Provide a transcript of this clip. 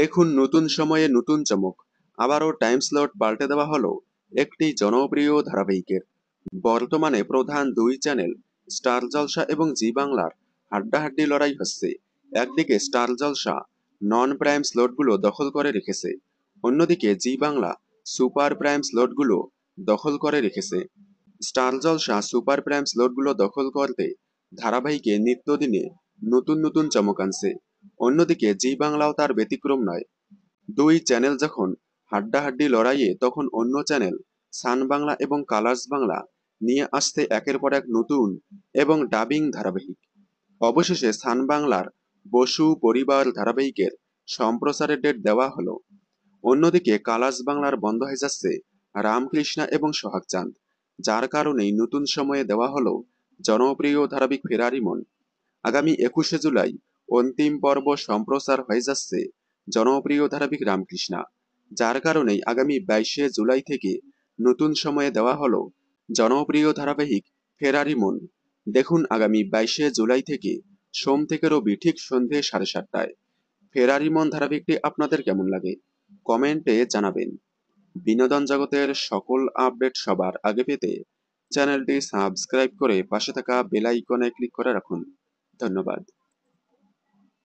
দেখুন নতুন সময়ে নতুন চমক আবারও টাইম স্লট পাল্টে দেওয়া হলো একটি জনপ্রিয় ধারাবাহিকের বর্তমানে প্রধান দুই চ্যানেল স্টার জলসা এবং জি বাংলার হাড্ডাহাড্ডি লড়াই হচ্ছে একদিকে স্টার জলসা নন প্রাইম স্লটগুলো দখল করে রেখেছে অন্যদিকে জি বাংলা সুপার প্রাইম স্লটগুলো দখল করে রেখেছে স্টার জলসা সুপার প্রাইম স্লটগুলো দখল করতে ধারাবাহিকে নিত্যদিনে নতুন নতুন চমক আনছে অন্যদিকে জি বাংলাও তার ব্যতিক্রম নয় দুই চ্যানেল যখন হাড্ডাহাড্ডি লড়াইয়ে তখন অন্য চ্যানেল সান বাংলা এবং কালার্স বাংলা নিয়ে আসতে একের পর এক নতুন এবং ডাবিং ধারাবাহিক অবশেষে সান বাংলার বসু পরিবার ধারাবাহিকের সম্প্রসারের ডেট দেওয়া হলো অন্যদিকে কালাস বাংলার বন্ধ হয়ে যাচ্ছে রামকৃষ্ণা এবং সোহাগচাঁদ যার কারণেই নতুন সময়ে দেওয়া হলো জনপ্রিয় ধারাবাহিক ফেরারিমন আগামী একুশে জুলাই অন্তিম পর্ব সম্প্রচার হয়ে যাচ্ছে জনপ্রিয় ধারাবাহিক রামকৃষ্ণা যার কারণেই আগামী বাইশে জুলাই থেকে নতুন সময়ে দেওয়া হল জনপ্রিয় ধারাবাহিক ফেরারি মন দেখুন আগামী বাইশে জুলাই থেকে সোম থেকে রবি ঠিক সন্ধে সাড়ে সাতটায় ফেরারি মন ধারাবাহিকটি আপনাদের কেমন লাগে কমেন্টে জানাবেন বিনোদন জগতের সকল আপডেট সবার আগে পেতে চ্যানেলটি সাবস্ক্রাইব করে পাশে থাকা বেলাইকনে ক্লিক করে রাখুন ধন্যবাদ